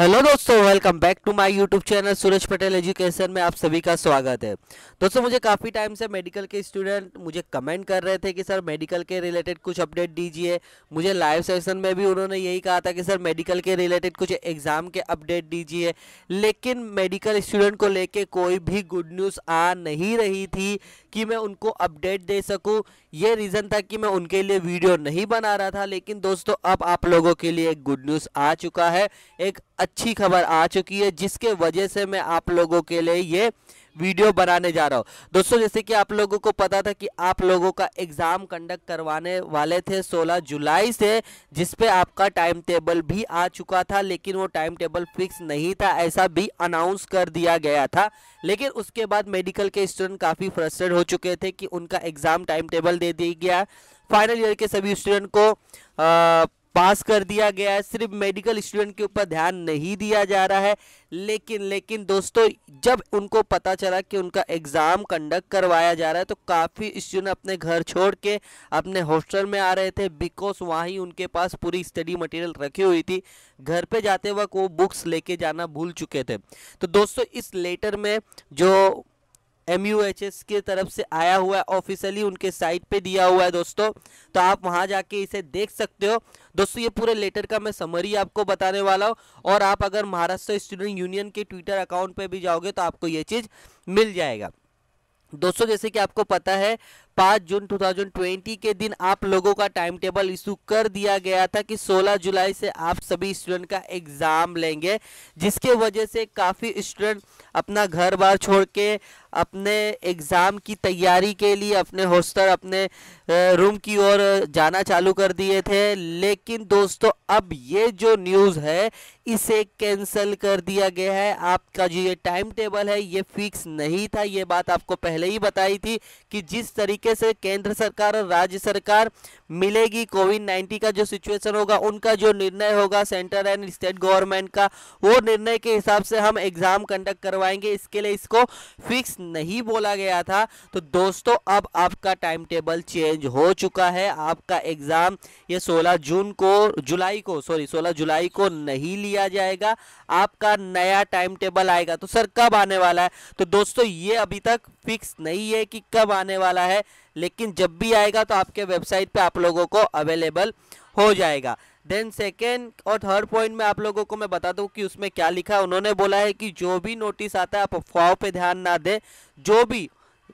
hello दोस्तों welcome back to my YouTube channel Suraj Patel education में आप सभी का स्वागत है दोस्तों मुझे काफ़ी टाइम से मेडिकल के स्टूडेंट मुझे कमेंट कर रहे थे कि सर मेडिकल के रिलेटेड कुछ अपडेट दीजिए मुझे लाइव सेशन में भी उन्होंने यही कहा था कि सर मेडिकल के रिलेटेड कुछ एग्ज़ाम के अपडेट दीजिए लेकिन मेडिकल स्टूडेंट को लेकर कोई भी गुड न्यूज़ आ नहीं रही थी कि मैं उनको अपडेट दे सकूँ ये रीज़न था कि मैं उनके लिए वीडियो नहीं बना रहा था लेकिन दोस्तों अब आप लोगों के लिए एक गुड न्यूज़ आ चुका है एक अच्छी खबर आ चुकी है जिसके वजह से मैं आप लोगों के लिए ये वीडियो बनाने जा रहा हूँ दोस्तों जैसे कि आप लोगों को पता था कि आप लोगों का एग्ज़ाम कंडक्ट करवाने वाले थे 16 जुलाई से जिस पे आपका टाइम टेबल भी आ चुका था लेकिन वो टाइम टेबल फिक्स नहीं था ऐसा भी अनाउंस कर दिया गया था लेकिन उसके बाद मेडिकल के स्टूडेंट काफ़ी फ्रस्ट्रेट हो चुके थे कि उनका एग्ज़ाम टाइम टेबल दे दिया गया फाइनल ईयर के सभी स्टूडेंट को आ, पास कर दिया गया है सिर्फ मेडिकल स्टूडेंट के ऊपर ध्यान नहीं दिया जा रहा है लेकिन लेकिन दोस्तों जब उनको पता चला कि उनका एग्ज़ाम कंडक्ट करवाया जा रहा है तो काफ़ी स्टूडेंट अपने घर छोड़ के अपने हॉस्टल में आ रहे थे बिकॉज वहाँ ही उनके पास पूरी स्टडी मटेरियल रखी हुई थी घर पे जाते वक्त वो बुक्स लेके जाना भूल चुके थे तो दोस्तों इस लेटर में जो एम यू एच एस की तरफ से आया हुआ है ऑफिशियली उनके साइट पे दिया हुआ है दोस्तों तो आप वहाँ जाके इसे देख सकते हो दोस्तों ये पूरे लेटर का मैं समरी आपको बताने वाला हूँ और आप अगर महाराष्ट्र स्टूडेंट यूनियन के ट्विटर अकाउंट पे भी जाओगे तो आपको ये चीज़ मिल जाएगा दोस्तों जैसे कि आपको पता है पाँच जून 2020 के दिन आप लोगों का टाइम टेबल इशू कर दिया गया था कि 16 जुलाई से आप सभी स्टूडेंट का एग्ज़ाम लेंगे जिसके वजह से काफ़ी स्टूडेंट अपना घर बार छोड़ के अपने एग्ज़ाम की तैयारी के लिए अपने हॉस्टल अपने रूम की ओर जाना चालू कर दिए थे लेकिन दोस्तों अब ये जो न्यूज़ है इसे कैंसिल कर दिया गया है आपका जो ये टाइम टेबल है ये फिक्स नहीं था ये बात आपको पहले ही बताई थी कि जिस तरीके तरीके से केंद्र सरकार और राज्य सरकार मिलेगी कोविड नाइन्टीन का जो सिचुएशन होगा उनका जो निर्णय होगा सेंटर एंड स्टेट गवर्नमेंट का वो निर्णय के हिसाब से हम एग्ज़ाम कंडक्ट करवाएंगे इसके लिए इसको फिक्स नहीं बोला गया था तो दोस्तों अब आपका टाइम टेबल चेंज हो चुका है आपका एग्ज़ाम ये 16 जून को जुलाई को सॉरी 16 जुलाई को नहीं लिया जाएगा आपका नया टाइम टेबल आएगा तो सर कब आने वाला है तो दोस्तों ये अभी तक फिक्स नहीं है कि कब आने वाला है लेकिन जब भी आएगा तो आपके वेबसाइट पे आप लोगों को अवेलेबल हो जाएगा देन सेकेंड और थर्ड पॉइंट में आप लोगों को मैं बता दूं कि उसमें क्या लिखा है उन्होंने बोला है कि जो भी नोटिस आता है आप अफवाहों पे ध्यान ना दें जो भी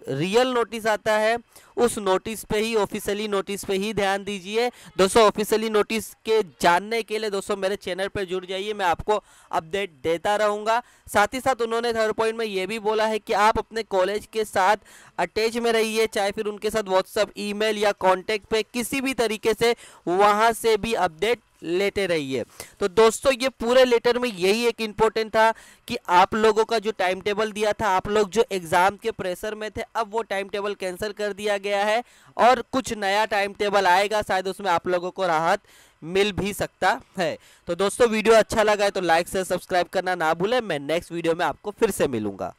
रियल नोटिस आता है उस नोटिस पे ही ऑफिशियली नोटिस पे ही ध्यान दीजिए दोस्तों ऑफिशियली नोटिस के जानने के लिए दोस्तों मेरे चैनल पर जुड़ जाइए मैं आपको अपडेट देता रहूँगा साथ ही साथ उन्होंने थर्ड पॉइंट में ये भी बोला है कि आप अपने कॉलेज के साथ अटैच में रहिए चाहे फिर उनके साथ व्हाट्सअप ई या कॉन्टैक्ट पे किसी भी तरीके से वहाँ से भी अपडेट लेते रहिए तो दोस्तों ये पूरे लेटर में यही एक इम्पोर्टेंट था कि आप लोगों का जो टाइम टेबल दिया था आप लोग जो एग्ज़ाम के प्रेशर में थे अब वो टाइम टेबल कैंसिल कर दिया गया गया है और कुछ नया टाइम टेबल आएगा शायद उसमें आप लोगों को राहत मिल भी सकता है तो दोस्तों वीडियो अच्छा लगा है तो लाइक से सब्सक्राइब करना ना भूलें मैं नेक्स्ट वीडियो में आपको फिर से मिलूंगा